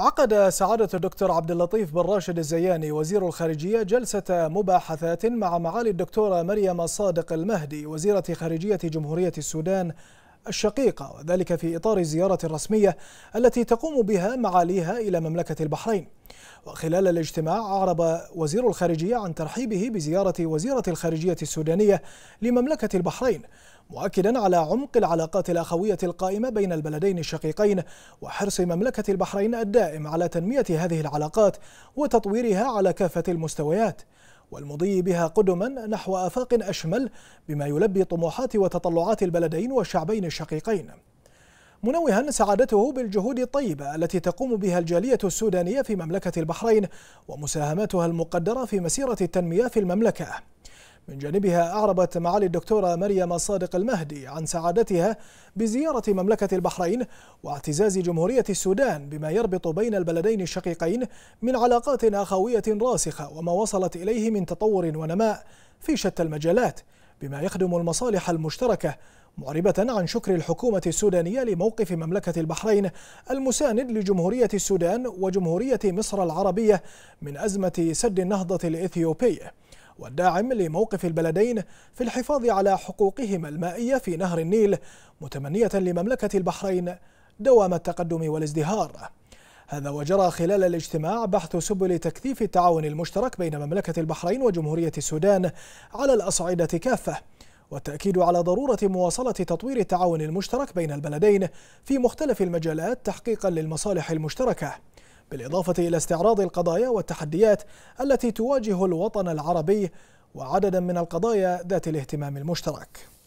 عقد سعادة الدكتور عبد اللطيف بن راشد الزياني وزير الخارجية جلسة مباحثات مع معالي الدكتورة مريم صادق المهدي وزيرة خارجية جمهورية السودان الشقيقة وذلك في إطار الزيارة الرسمية التي تقوم بها معاليها إلى مملكة البحرين وخلال الاجتماع أعرب وزير الخارجية عن ترحيبه بزيارة وزيرة الخارجية السودانية لمملكة البحرين مؤكدا على عمق العلاقات الأخوية القائمة بين البلدين الشقيقين وحرص مملكة البحرين الدائم على تنمية هذه العلاقات وتطويرها على كافة المستويات والمضي بها قدما نحو آفاق أشمل بما يلبي طموحات وتطلعات البلدين والشعبين الشقيقين منوها سعادته بالجهود الطيبة التي تقوم بها الجالية السودانية في مملكة البحرين ومساهماتها المقدرة في مسيرة التنمية في المملكة من جانبها أعربت معالي الدكتورة مريم صادق المهدي عن سعادتها بزيارة مملكة البحرين واعتزاز جمهورية السودان بما يربط بين البلدين الشقيقين من علاقات أخوية راسخة وما وصلت إليه من تطور ونماء في شتى المجالات بما يخدم المصالح المشتركة معربة عن شكر الحكومة السودانية لموقف مملكة البحرين المساند لجمهورية السودان وجمهورية مصر العربية من أزمة سد النهضة الإثيوبي والداعم لموقف البلدين في الحفاظ على حقوقهما المائية في نهر النيل متمنية لمملكة البحرين دوام التقدم والازدهار هذا وجرى خلال الاجتماع بحث سبل تكثيف التعاون المشترك بين مملكة البحرين وجمهورية السودان على الأصعدة كافة والتأكيد على ضرورة مواصلة تطوير التعاون المشترك بين البلدين في مختلف المجالات تحقيقا للمصالح المشتركة بالإضافة إلى استعراض القضايا والتحديات التي تواجه الوطن العربي وعددا من القضايا ذات الاهتمام المشترك